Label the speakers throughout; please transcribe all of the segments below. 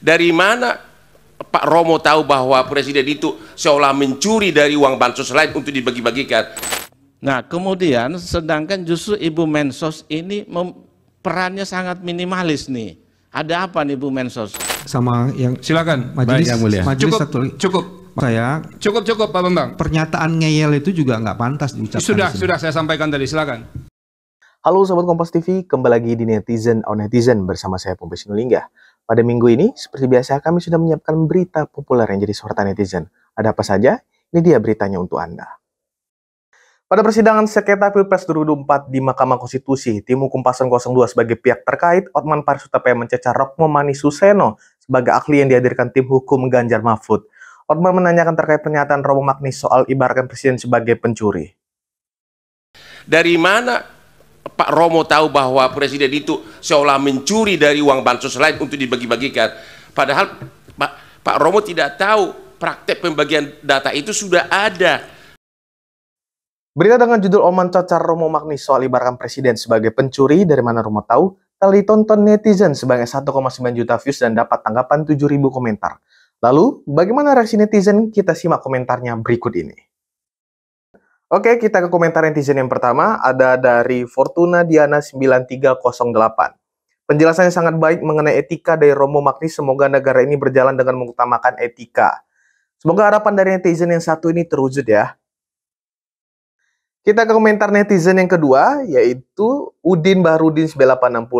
Speaker 1: Dari mana Pak Romo tahu bahwa presiden itu seolah mencuri dari uang bansos lain untuk dibagi-bagikan? Nah, kemudian sedangkan justru Ibu Mensos ini perannya sangat minimalis nih. Ada apa nih Ibu Mensos? Sama yang silakan majelis, yang mulia. majelis cukup, satu lagi. Cukup. Saya cukup cukup Pak Bambang. Pernyataan ngeyel itu juga nggak pantas diucapkan. Sudah sudah saya sampaikan tadi silakan. Halo sahabat Kompas TV, kembali lagi di Netizen on Netizen bersama saya Pompes Nulingga. Pada minggu ini, seperti biasa kami sudah menyiapkan berita populer yang jadi sorotan netizen. Ada apa saja? Ini dia beritanya untuk Anda. Pada persidangan sengketa Pilpres 2024 di Mahkamah Konstitusi, tim hukum paslon 02 sebagai pihak terkait, Otman yang mencecar Rokmo Mani Suseno sebagai ahli yang dihadirkan tim hukum Ganjar Mahfud. Otman menanyakan terkait pernyataan Romo Magni soal ibaratkan presiden sebagai pencuri. Dari mana Pak Romo tahu bahwa presiden itu seolah mencuri dari uang bansos lain untuk dibagi-bagikan. Padahal Pak, Pak Romo tidak tahu praktek pembagian data itu sudah ada. Berita dengan judul Oman Cocar Romo Magni soal ibaratkan presiden sebagai pencuri dari mana Romo tahu telah ditonton netizen sebanyak 1,9 juta views dan dapat tanggapan 7.000 komentar. Lalu, bagaimana reaksi netizen? Kita simak komentarnya berikut ini. Oke, kita ke komentar netizen yang pertama. Ada dari Fortuna Diana 9308. Penjelasannya sangat baik mengenai etika dari Romo Magni. Semoga negara ini berjalan dengan mengutamakan etika. Semoga harapan dari netizen yang satu ini terwujud ya. Kita ke komentar netizen yang kedua, yaitu Udin Bahrudin 9860.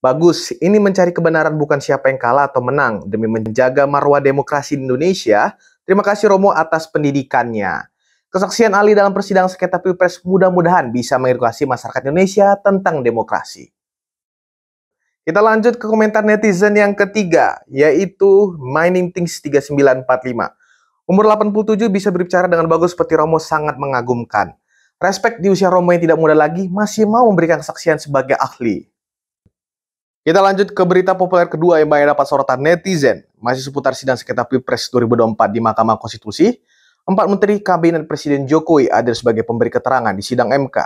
Speaker 1: Bagus, ini mencari kebenaran bukan siapa yang kalah atau menang. Demi menjaga marwah demokrasi di Indonesia, terima kasih Romo atas pendidikannya. Kesaksian Ali dalam persidangan sengketa Pilpres mudah-mudahan bisa mengedukasi masyarakat Indonesia tentang demokrasi. Kita lanjut ke komentar netizen yang ketiga, yaitu Mining Things 3945. Umur 87 bisa berbicara dengan bagus seperti Romo sangat mengagumkan. Respek di usia Romo yang tidak muda lagi masih mau memberikan kesaksian sebagai ahli. Kita lanjut ke berita populer kedua yang banyak dapat sorotan netizen. Masih seputar sidang sekitar Pilpres 2024 di Mahkamah Konstitusi. Empat menteri kabinet Presiden Jokowi hadir sebagai pemberi keterangan di sidang MK.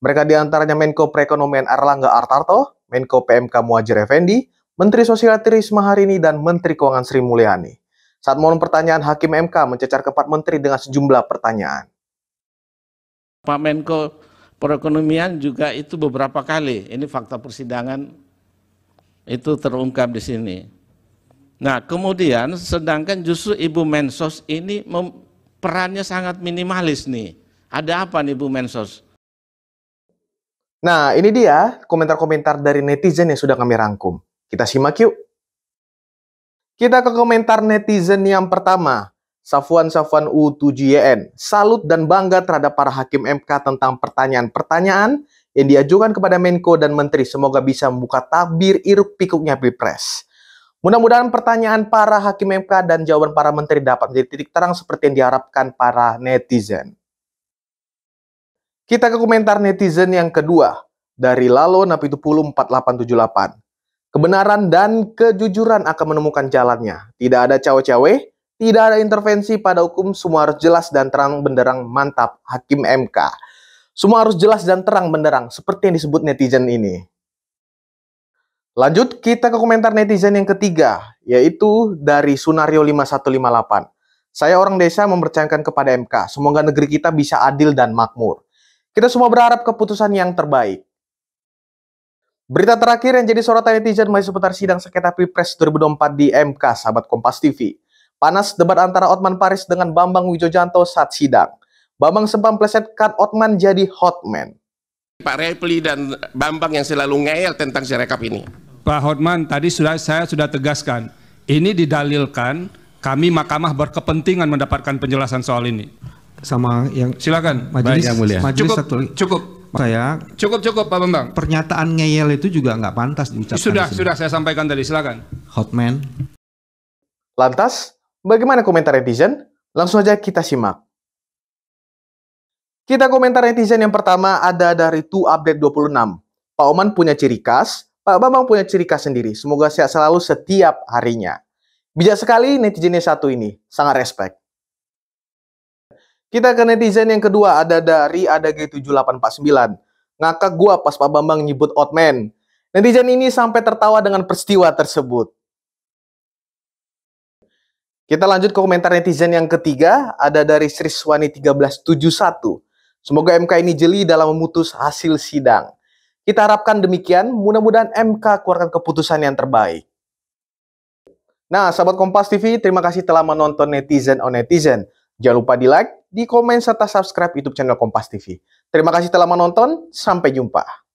Speaker 1: Mereka diantaranya Menko Perekonomian Erlangga Artarto, Menko PMK Muajir Effendi, Menteri Sosial Tri Harini, dan Menteri Keuangan Sri Mulyani. Saat mohon pertanyaan, Hakim MK mencecar keempat menteri dengan sejumlah pertanyaan. Pak Menko Perekonomian juga itu beberapa kali, ini fakta persidangan itu terungkap di sini. Nah, kemudian sedangkan justru Ibu Mensos ini perannya sangat minimalis nih. Ada apa nih Bu Mensos? Nah ini dia komentar-komentar dari netizen yang sudah kami rangkum. Kita simak yuk. Kita ke komentar netizen yang pertama. Safuan Safuan U7YN, e salut dan bangga terhadap para hakim MK tentang pertanyaan-pertanyaan yang diajukan kepada Menko dan Menteri semoga bisa membuka tabir iruk pikuknya Pilpres. Mudah-mudahan pertanyaan para hakim MK dan jawaban para menteri dapat menjadi titik terang seperti yang diharapkan para netizen. Kita ke komentar netizen yang kedua dari Lalo Napitupulu 4878. Kebenaran dan kejujuran akan menemukan jalannya. Tidak ada cawe-cawe, tidak ada intervensi pada hukum, semua harus jelas dan terang benderang mantap Hakim MK. Semua harus jelas dan terang benderang seperti yang disebut netizen ini. Lanjut kita ke komentar netizen yang ketiga, yaitu dari Sunario 5158. Saya orang desa mempercayakan kepada MK, semoga negeri kita bisa adil dan makmur. Kita semua berharap keputusan yang terbaik. Berita terakhir yang jadi sorotan netizen masih seputar sidang sengketa Pilpres 2024 di MK, sahabat Kompas TV. Panas debat antara Otman Paris dengan Bambang Wijojanto saat sidang. Bambang sempat plesetkan Otman jadi hotman. Pak Repli dan Bambang yang selalu ngeyel tentang si rekap ini. Pak Hotman, tadi sudah saya sudah tegaskan, ini didalilkan kami Mahkamah berkepentingan mendapatkan penjelasan soal ini. Sama yang silakan majelis, yang mulia. majelis cukup, satu lagi. Cukup, saya cukup cukup Pak Bambang. Pernyataan ngeyel itu juga nggak pantas diucapkan. Sudah di sudah saya sampaikan tadi, silakan. Hotman. Lantas, bagaimana komentar netizen? Langsung aja kita simak. Kita komentar netizen yang pertama ada dari Tu Update 26. Pak Oman punya ciri khas, Pak Bambang punya ciri khas sendiri. Semoga sehat selalu setiap harinya. Bijak sekali netizennya satu ini. Sangat respect. Kita ke netizen yang kedua ada dari ada G7849. Ngakak gua pas Pak Bambang nyebut Otman. Netizen ini sampai tertawa dengan peristiwa tersebut. Kita lanjut ke komentar netizen yang ketiga, ada dari Sriswani 1371. Semoga MK ini jeli dalam memutus hasil sidang. Kita harapkan demikian, mudah-mudahan MK keluarkan keputusan yang terbaik. Nah, sahabat Kompas TV, terima kasih telah menonton Netizen on Netizen. Jangan lupa di like, di komen, serta subscribe YouTube channel Kompas TV. Terima kasih telah menonton, sampai jumpa.